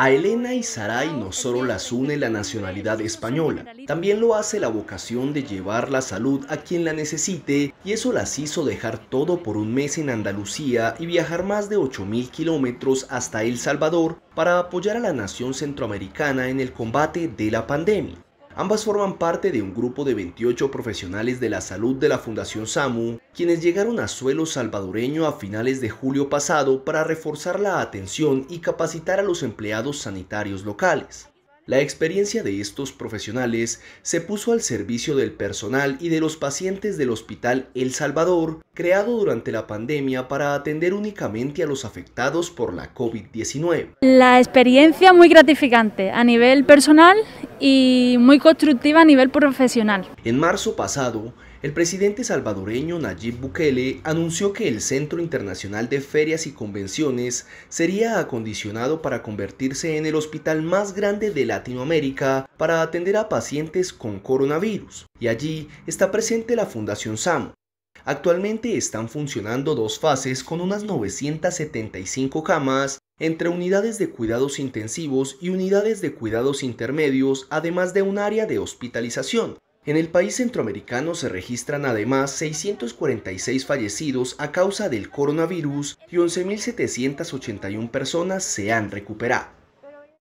A Elena y Saray no solo las une la nacionalidad española, también lo hace la vocación de llevar la salud a quien la necesite y eso las hizo dejar todo por un mes en Andalucía y viajar más de 8.000 kilómetros hasta El Salvador para apoyar a la nación centroamericana en el combate de la pandemia. Ambas forman parte de un grupo de 28 profesionales de la salud de la Fundación SAMU, quienes llegaron a suelo salvadoreño a finales de julio pasado para reforzar la atención y capacitar a los empleados sanitarios locales. La experiencia de estos profesionales se puso al servicio del personal y de los pacientes del Hospital El Salvador, creado durante la pandemia para atender únicamente a los afectados por la COVID-19. La experiencia muy gratificante a nivel personal y muy constructiva a nivel profesional. En marzo pasado, el presidente salvadoreño Nayib Bukele anunció que el Centro Internacional de Ferias y Convenciones sería acondicionado para convertirse en el hospital más grande de Latinoamérica para atender a pacientes con coronavirus. Y allí está presente la Fundación SAMO. Actualmente están funcionando dos fases con unas 975 camas entre unidades de cuidados intensivos y unidades de cuidados intermedios, además de un área de hospitalización. En el país centroamericano se registran además 646 fallecidos a causa del coronavirus y 11.781 personas se han recuperado.